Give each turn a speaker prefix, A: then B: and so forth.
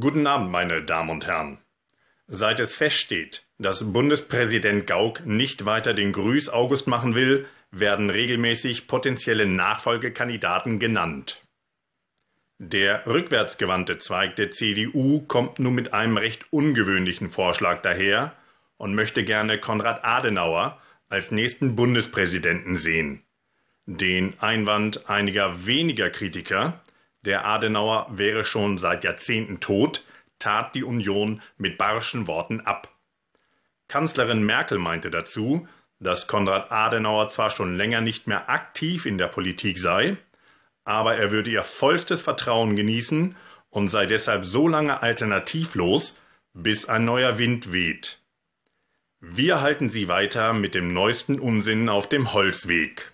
A: Guten Abend, meine Damen und Herren. Seit es feststeht, dass Bundespräsident Gauck nicht weiter den Grüß August machen will, werden regelmäßig potenzielle Nachfolgekandidaten genannt. Der rückwärtsgewandte Zweig der CDU kommt nun mit einem recht ungewöhnlichen Vorschlag daher und möchte gerne Konrad Adenauer als nächsten Bundespräsidenten sehen. Den Einwand einiger weniger Kritiker, der Adenauer wäre schon seit Jahrzehnten tot, tat die Union mit barschen Worten ab. Kanzlerin Merkel meinte dazu, dass Konrad Adenauer zwar schon länger nicht mehr aktiv in der Politik sei, aber er würde ihr vollstes Vertrauen genießen und sei deshalb so lange alternativlos, bis ein neuer Wind weht. Wir halten Sie weiter mit dem neuesten Unsinn auf dem Holzweg.